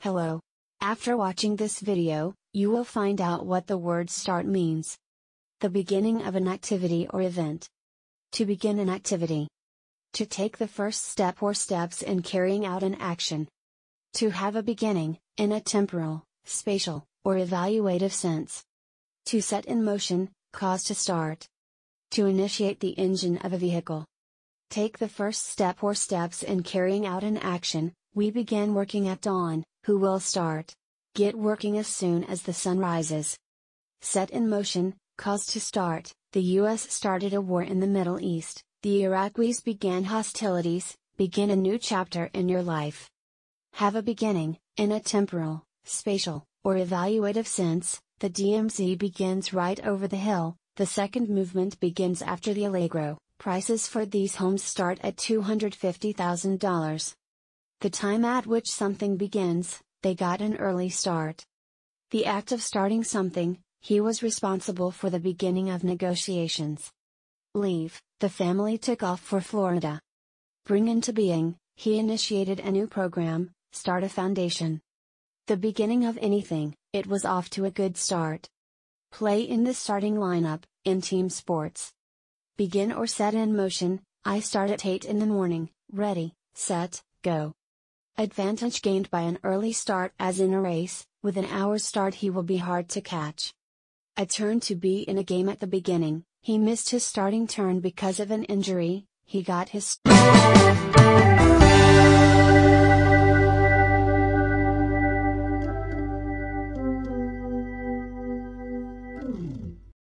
Hello. After watching this video, you will find out what the word start means. The beginning of an activity or event. To begin an activity. To take the first step or steps in carrying out an action. To have a beginning, in a temporal, spatial, or evaluative sense. To set in motion, cause to start. To initiate the engine of a vehicle. Take the first step or steps in carrying out an action, we began working at dawn, who will start. Get working as soon as the sun rises. Set in motion, cause to start. The US started a war in the Middle East, the Iraqis began hostilities, begin a new chapter in your life. Have a beginning, in a temporal, spatial, or evaluative sense, the DMZ begins right over the hill, the second movement begins after the Allegro. Prices for these homes start at $250,000. The time at which something begins, they got an early start. The act of starting something, he was responsible for the beginning of negotiations. Leave, the family took off for Florida. Bring into being, he initiated a new program, Start a Foundation. The beginning of anything, it was off to a good start. Play in the starting lineup, in team sports. Begin or set in motion, I start at 8 in the morning, ready, set, go. Advantage gained by an early start as in a race, with an hour's start he will be hard to catch. A turn to be in a game at the beginning, he missed his starting turn because of an injury, he got his